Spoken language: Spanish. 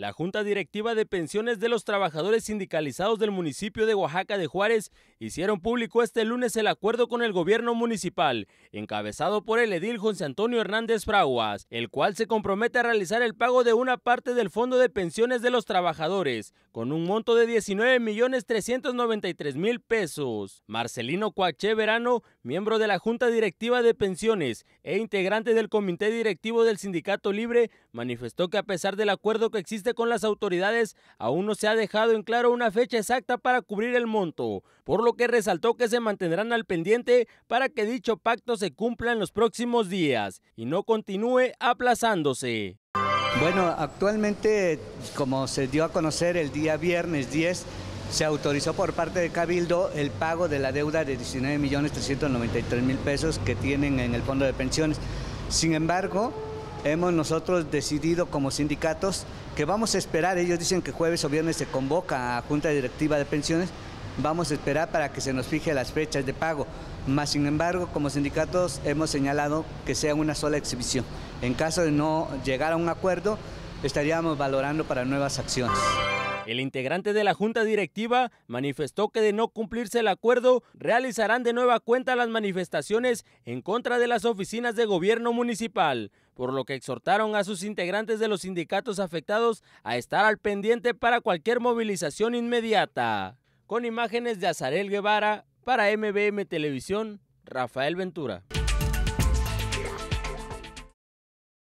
La Junta Directiva de Pensiones de los Trabajadores Sindicalizados del municipio de Oaxaca de Juárez hicieron público este lunes el acuerdo con el gobierno municipal, encabezado por el edil José Antonio Hernández Fraguas, el cual se compromete a realizar el pago de una parte del Fondo de Pensiones de los Trabajadores, con un monto de 19.393.000 pesos. Marcelino Coache Verano, miembro de la Junta Directiva de Pensiones e integrante del Comité Directivo del Sindicato Libre, manifestó que a pesar del acuerdo que existe con las autoridades, aún no se ha dejado en claro una fecha exacta para cubrir el monto, por lo que resaltó que se mantendrán al pendiente para que dicho pacto se cumpla en los próximos días y no continúe aplazándose. Bueno, actualmente, como se dio a conocer el día viernes 10, se autorizó por parte de Cabildo el pago de la deuda de 19.393.000 pesos que tienen en el fondo de pensiones. Sin embargo, hemos nosotros decidido como sindicatos que vamos a esperar, ellos dicen que jueves o viernes se convoca a Junta Directiva de Pensiones, vamos a esperar para que se nos fije las fechas de pago. Más sin embargo, como sindicatos hemos señalado que sea una sola exhibición. En caso de no llegar a un acuerdo, estaríamos valorando para nuevas acciones. El integrante de la junta directiva manifestó que de no cumplirse el acuerdo, realizarán de nueva cuenta las manifestaciones en contra de las oficinas de gobierno municipal por lo que exhortaron a sus integrantes de los sindicatos afectados a estar al pendiente para cualquier movilización inmediata. Con imágenes de Azarel Guevara, para MBM Televisión, Rafael Ventura.